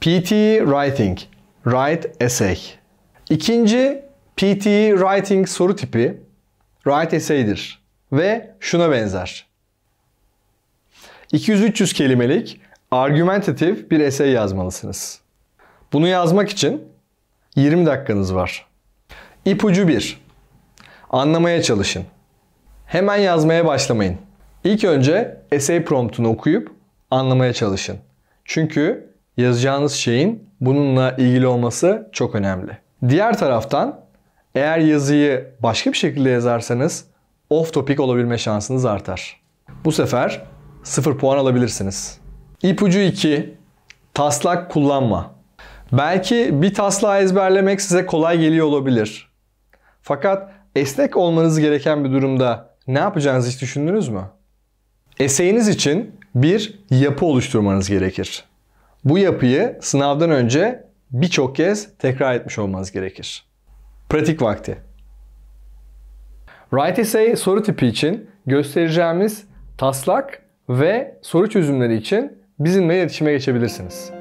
PT Writing Write Essay İkinci PT Writing soru tipi Write Essay'dir ve şuna benzer. 200-300 kelimelik argümentatif bir essay yazmalısınız. Bunu yazmak için 20 dakikanız var. İpucu 1. Anlamaya çalışın. Hemen yazmaya başlamayın. İlk önce essay promptunu okuyup anlamaya çalışın. Çünkü yazacağınız şeyin bununla ilgili olması çok önemli. Diğer taraftan eğer yazıyı başka bir şekilde yazarsanız off topic olabilme şansınız artar. Bu sefer 0 puan alabilirsiniz. İpucu 2. Taslak kullanma. Belki bir taslağı ezberlemek size kolay geliyor olabilir. Fakat esnek olmanız gereken bir durumda ne yapacağınızı hiç düşündünüz mü? Eseyiniz için bir yapı oluşturmanız gerekir. Bu yapıyı sınavdan önce birçok kez tekrar etmiş olmanız gerekir. Pratik vakti. Write Essay soru tipi için göstereceğimiz taslak ve soru çözümleri için bizimle iletişime geçebilirsiniz.